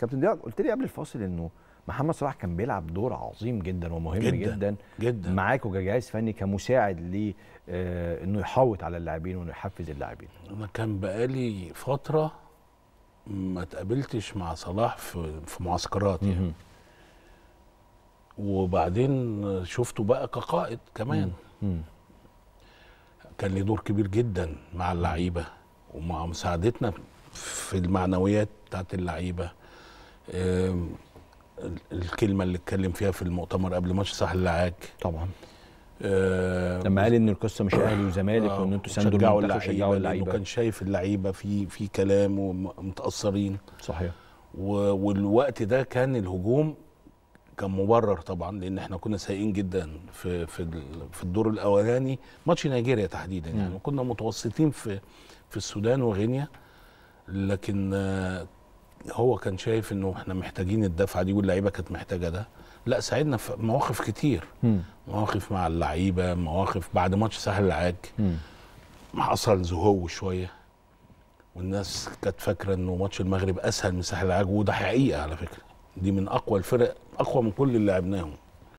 كابتن ضياء قلت لي قبل الفاصل انه محمد صلاح كان بيلعب دور عظيم جدا ومهم جدا جدا, جدا. معاك وكجهاز فني كمساعد ليه آه انه يحوط على اللاعبين وانه يحفز اللاعبين انا كان بقالي فتره ما تقابلتش مع صلاح في في معسكرات يعني وبعدين شفته بقى كقائد كمان كان له دور كبير جدا مع اللعيبه ومع مساعدتنا في المعنويات بتاعت اللعيبه الكلمه اللي اتكلم فيها في المؤتمر قبل ماتش صح اللعاك طبعا لما قال ان القصه مش اهلي وزمالك آه، وان انتوا ساندوا شجعوا اللعيبه لانه كان شايف اللعيبه في في كلام ومتاثرين صحيح والوقت ده كان الهجوم كان مبرر طبعا لان احنا كنا سيئين جدا في في في الدور الاولاني ماتش نيجيريا تحديدا يعني كنا متوسطين في في السودان وغينيا لكن آه، هو كان شايف انه احنا محتاجين الدفعه دي واللعيبه كانت محتاجه ده لا ساعدنا في مواقف كتير م. مواقف مع اللعيبه مواقف بعد ماتش سهل العاج حصل زهو شويه والناس كانت فاكره انه ماتش المغرب اسهل من سهل العاج وده حقيقه على فكره دي من اقوى الفرق اقوى من كل اللي لعبناهم